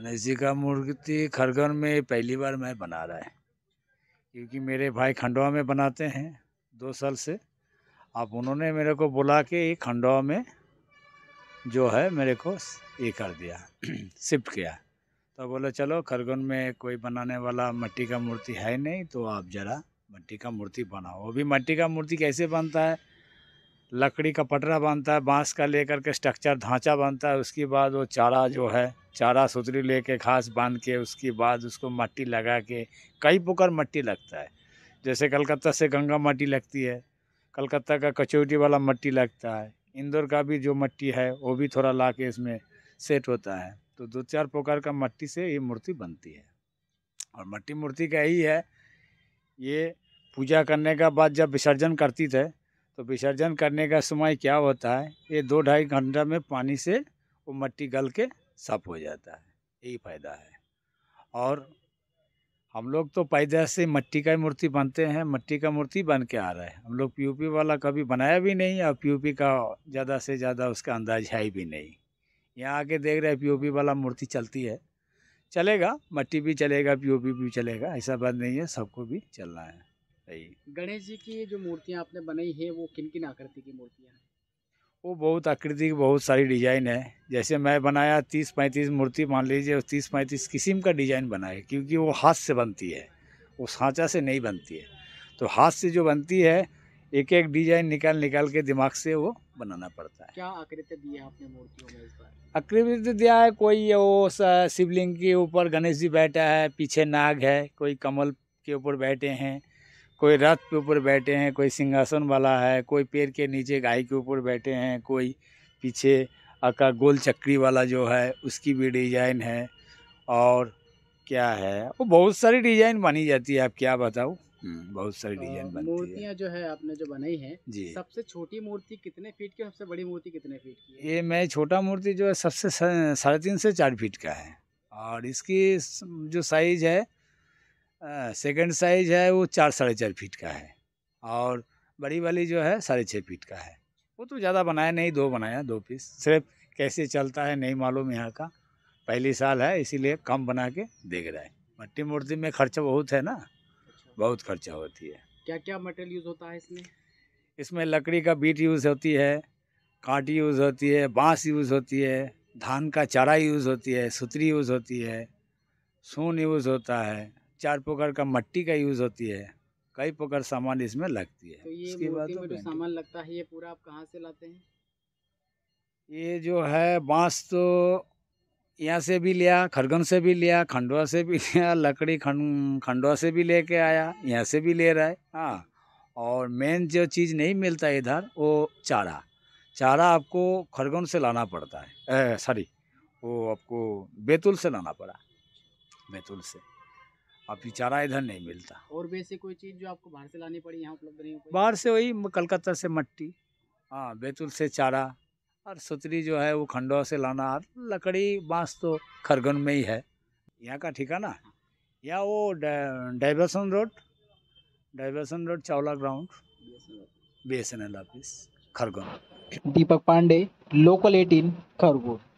गणेश का मूर्ति खरगन में पहली बार मैं बना रहा है क्योंकि मेरे भाई खंडवा में बनाते हैं दो साल से अब उन्होंने मेरे को बुला के ये खंडवा में जो है मेरे को ये कर दिया शिफ्ट किया तो बोले चलो खरगन में कोई बनाने वाला मट्टी का मूर्ति है नहीं तो आप ज़रा मट्टी का मूर्ति बनाओ वो भी मट्टी का मूर्ति कैसे बनता है लकड़ी का पटरा बनता है बांस का लेकर के स्ट्रक्चर ढांचा बनता है उसके बाद वो चारा जो है चारा सुतरी लेके घास बांध के उसके बाद उसको मट्टी लगा के कई प्रकार मट्टी लगता है जैसे कलकत्ता से गंगा मट्टी लगती है कलकत्ता का कचौटी वाला मट्टी लगता है इंदौर का भी जो मट्टी है वो भी थोड़ा ला के इसमें सेट होता है तो दो चार प्रकार का मट्टी से ये मूर्ति बनती है और मट्टी मूर्ति का यही है ये पूजा करने का बाद जब विसर्जन करती थे तो विसर्जन करने का समय क्या होता है ये दो ढाई घंटा में पानी से वो मट्टी गल के साफ हो जाता है यही फायदा है और हम लोग तो पैदा से मट्टी का ही मूर्ति बनते हैं मट्टी का मूर्ति बन के आ रहा है हम लोग पी वाला कभी बनाया भी नहीं और पी का ज़्यादा से ज़्यादा उसका अंदाज है भी नहीं यहाँ आके देख रहे हैं पी वाला मूर्ति चलती है चलेगा मट्टी भी चलेगा पी भी चलेगा ऐसा बात नहीं है सबको भी चलना है गणेश जी की जो मूर्तियाँ आपने बनाई है वो किन किन आकृति की मूर्तियाँ हैं वो बहुत आकृति की बहुत सारी डिजाइन है जैसे मैं बनाया तीस पैंतीस मूर्ति मान लीजिए तीस पैंतीस किस्म का डिजाइन बनाए क्योंकि वो हाथ से बनती है वो सांचा से नहीं बनती है तो हाथ से जो बनती है एक एक डिजाइन निकाल निकाल के दिमाग से वो बनाना पड़ता है क्या आकृति दी है आपने मूर्तियों में इस आकृति दिया है कोई वो शिवलिंग के ऊपर गणेश जी बैठा है पीछे नाग है कोई कमल के ऊपर बैठे हैं कोई रथ के ऊपर बैठे हैं कोई सिंहासन वाला है कोई पेड़ के नीचे गाय के ऊपर बैठे हैं कोई पीछे आका गोल चक्री वाला जो है उसकी भी डिज़ाइन है और क्या है वो बहुत सारी डिज़ाइन बनी जाती है आप क्या बताओ हम्म। बहुत सारी डिजाइन बनती मूर्तियाँ जो है आपने जो बनाई है जी सबसे छोटी मूर्ति कितने फीट की सबसे बड़ी मूर्ति कितने फीट की ये मैं छोटा मूर्ति जो है सबसे साढ़े तीन से चार फीट का है और इसकी जो साइज है सेकंड साइज है वो चार साढ़े चार फीट का है और बड़ी वाली जो है साढ़े छः फीट का है वो तो ज़्यादा बनाया नहीं दो बनाया दो पीस सिर्फ कैसे चलता है नहीं मालूम यहाँ का पहली साल है इसीलिए कम बना के देख रहा है मट्टी मूर्ति में खर्चा बहुत है ना अच्छा। बहुत खर्चा होती है क्या क्या मटेरियल यूज़ होता है इसमें इसमें लकड़ी का बीट यूज़ होती है कांटी यूज़ होती है बाँस यूज़ होती है धान का चारा यूज़ होती है सुतरी यूज़ होती है सोन यूज़ होता है चार प्रकार का मट्टी का यूज़ होती है कई प्रकार सामान इसमें लगती है तो ये उसके बाद तो जो सामान लगता है ये पूरा आप कहाँ से लाते हैं ये जो है बांस तो यहाँ से भी लिया खरगोन से भी लिया खंडवा से भी लिया लकड़ी खंड खंडवा से भी लेके आया यहाँ से भी ले रहा है हाँ और मेन जो चीज़ नहीं मिलता इधर वो चारा चारा आपको खरगन से लाना पड़ता है सॉरी वो आपको बैतूल से लाना पड़ा बैतूल से आपकी चारा इधर नहीं मिलता और वैसे कोई चीज़ जो आपको बाहर से लानी पड़ी यहाँ उपलब्ध नहीं बाहर से वही कलकत्ता से मट्टी हाँ बैतूल से चारा और सुतरी जो है वो खंडवा से लाना लकड़ी बांस तो खरगन में ही है यहाँ का ठिकाना या वो diversion road diversion road Chawla ground B S N L office Khargone Deepak Pandey local eighteen Khargone